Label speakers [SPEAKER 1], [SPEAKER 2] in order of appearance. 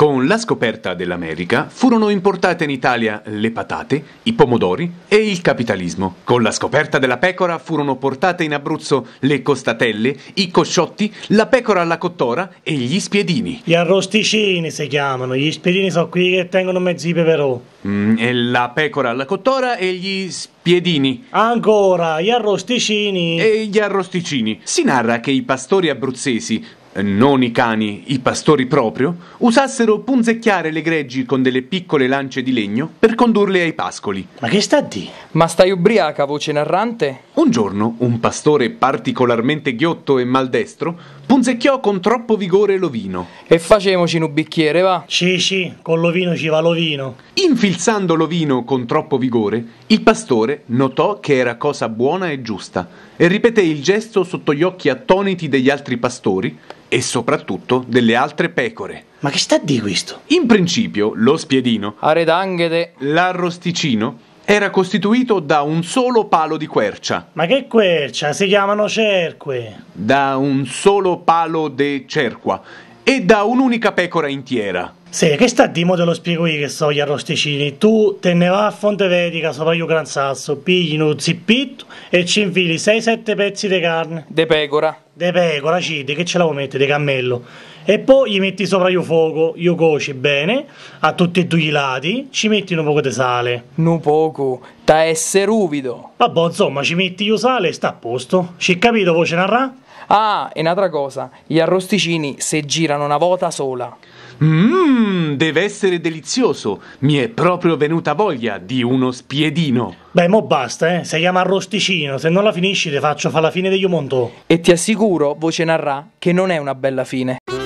[SPEAKER 1] Con la scoperta dell'America furono importate in Italia le patate, i pomodori e il capitalismo. Con la scoperta della pecora furono portate in Abruzzo le costatelle, i cosciotti, la pecora alla cottora e gli spiedini.
[SPEAKER 2] Gli arrosticini si chiamano, gli spiedini sono qui che tengono mezzi peperò.
[SPEAKER 1] Mm, e la pecora alla cottora e gli spiedini. Ancora, gli arrosticini. E gli arrosticini. Si narra che i pastori abruzzesi eh, non i cani, i pastori proprio, usassero punzecchiare le greggi con delle piccole lance di legno per condurle ai pascoli. Ma che sta di? Ma stai ubriaca, voce narrante? Un giorno un pastore particolarmente ghiotto e maldestro punzecchiò con troppo vigore l'ovino. E facemoci un bicchiere, va? Sì, sì, con l'ovino ci va l'ovino. Infilzando l'ovino con troppo vigore, il pastore notò che era cosa buona e giusta e ripeté il gesto sotto gli occhi attoniti degli altri pastori e soprattutto delle altre pecore. Ma che sta di questo? In principio lo spiedino, Aredanghete. l'arrosticino, era costituito da un solo palo di quercia, Ma che quercia, si chiamano cerque. da un solo palo de cerqua e da un'unica pecora intiera.
[SPEAKER 2] Sì, che sta a lo spiego io che so gli arrosticini? Tu te ne vai a Fonte vedica, sopra il Gran Sasso, pigli un zippito e ci infili 6-7 pezzi di carne. De pecora. De pecora, ci, di che ce la vuoi mettere? De cammello. E poi gli metti sopra il fuoco, io coci bene, a tutti e due i lati, ci metti un poco di sale. Un poco, da essere ruvido. Vabbè, insomma, ci metti io sale e sta a posto.
[SPEAKER 1] Ci capito, voce narra?
[SPEAKER 3] Ah, e un'altra cosa, gli arrosticini se girano una volta
[SPEAKER 1] sola. Mmm, deve essere delizioso. Mi è proprio venuta voglia di uno spiedino.
[SPEAKER 2] Beh, mo basta, eh. Si chiama arrosticino. Se non la finisci, ti faccio fa la
[SPEAKER 3] fine degli montò. E ti assicuro, voce narrà, che non è una bella fine.